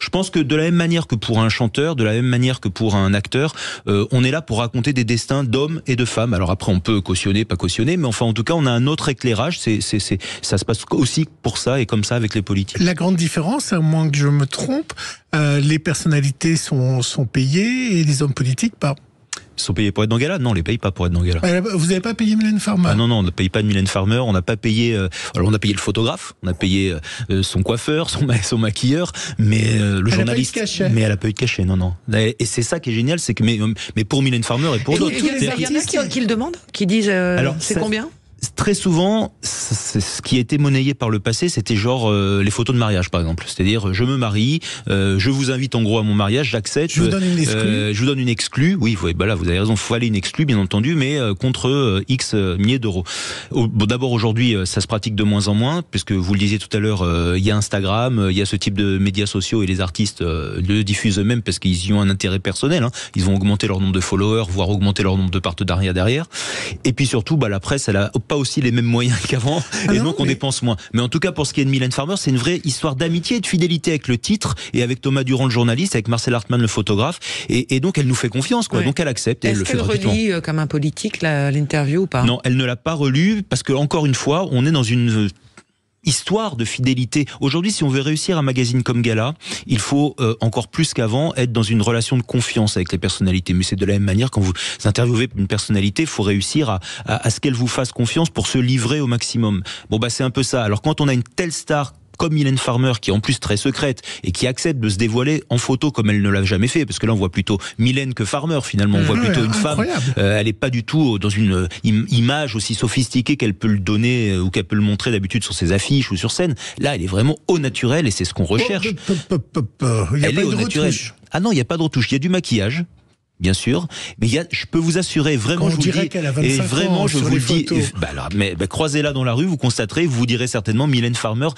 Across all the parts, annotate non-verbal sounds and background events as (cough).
Je pense que de la même manière que pour un chanteur, de la même manière que pour un acteur, euh, on est là pour raconter des destins d'hommes et de femmes. Alors après, on peut cautionner, pas cautionner, mais enfin, en tout cas, on a un autre éclairage. ça se passe aussi pour ça et comme ça avec les politiques. La grande différence, à moins que je me trompe, euh, les personnalités sont payées et les hommes politiques pas. Ils sont payés pour être dans Gala Non, on les paye pas pour être dans Gala. Vous n'avez pas payé Mylène Farmer ah Non, non, on ne paye pas de Mylène Farmer. On n'a pas payé. Euh, alors, on a payé le photographe, on a payé euh, son coiffeur, son, maquilleur, mais euh, le elle journaliste. pas Mais elle a pas eu de cachet, non, non. Et c'est ça qui est génial, c'est que mais, mais pour Mylène Farmer et pour d'autres. Il y en a qui, qui le demandent, qui disent. alors, c'est combien très souvent, ce qui était monnayé par le passé, c'était genre euh, les photos de mariage, par exemple. C'est-à-dire, je me marie, euh, je vous invite en gros à mon mariage, j'accepte. Je vous donne une euh, exclue. Oui, bah là, vous avez raison, faut aller une exclue, bien entendu, mais contre X milliers d'euros. Bon, D'abord, aujourd'hui, ça se pratique de moins en moins, puisque vous le disiez tout à l'heure, il y a Instagram, il y a ce type de médias sociaux et les artistes le diffusent eux-mêmes parce qu'ils y ont un intérêt personnel. Hein. Ils vont augmenter leur nombre de followers, voire augmenter leur nombre de partenariats derrière. Et puis surtout, bah, la presse, elle a pas aussi les mêmes moyens (laughs) qu'avant ah et donc on dépense moins. Mais en tout cas, pour ce qui est de Mylène Farmer, c'est une vraie histoire d'amitié et de fidélité avec le titre et avec Thomas Durand, le journaliste, avec Marcel Hartmann, le photographe. Et, donc elle nous fait confiance, quoi. Donc elle accepte le fait. Est-ce qu'elle relit euh, comme un politique l'interview ou pas Non, elle ne l'a pas relue parce que, encore une fois, on est dans une histoire de fidélité. Aujourd'hui, si on veut réussir un magazine comme Gala, il faut euh, encore plus qu'avant être dans une relation de confiance avec les personnalités. Mais c'est de la même manière quand vous interviewez une personnalité, il faut réussir à, à, à ce qu'elle vous fasse confiance pour se livrer au maximum. Bon bah c'est un peu ça. Alors quand on a une telle star comme Mylène Farmer, qui est en plus très secrète et qui accepte de se dévoiler en photo comme elle ne l'a jamais fait, parce que là on voit plutôt Mylène que Farmer finalement, on voit mmh. plutôt une femme. Euh, elle n'est pas du tout euh, dans une euh, image aussi sophistiquée qu'elle peut le donner ou qu'elle peut le montrer d'habitude sur ses affiches ou sur scène. Là, elle est vraiment au naturel et c'est ce qu'on recherche. elle est au naturel. Ah non, il n'y a pas de retouche. Il y a du maquillage bien sûr. Mais y a, je peux vous assurer, vraiment, je vous dis, et vraiment, je vous le dis, bah, bah, croisez-la dans la rue, vous constaterez, vous direz certainement, Mylène Farmer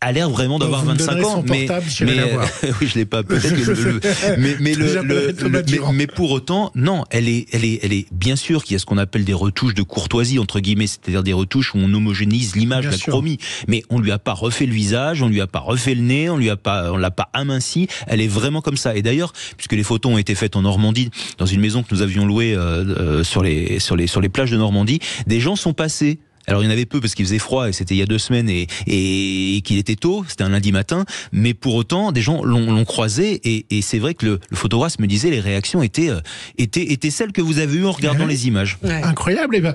a l'air vraiment d'avoir 25 ans, mais, mais (laughs) oui, je l'ai pas. mais, pour autant, non, elle est, elle est, elle est bien sûr qu'il y a ce qu'on appelle des retouches de courtoisie entre guillemets, c'est-à-dire des retouches où on homogénise l'image, la chromie. Mais on lui a pas refait le visage, on lui a pas refait le nez, on lui a pas, on l'a pas aminci. Elle est vraiment comme ça. Et d'ailleurs, puisque les photos ont été faites en Normandie, dans une maison que nous avions louée euh, euh, sur les sur les sur les plages de Normandie, des gens sont passés alors il y en avait peu parce qu'il faisait froid et c'était il y a deux semaines et, et, qu'il était tôt, c'était un lundi matin, mais pour autant des gens l'ont croisé et, c'est vrai que le, le, photographe me disait les réactions étaient, euh, étaient, étaient, celles que vous avez eues en regardant les images. Incroyable, et eh ben,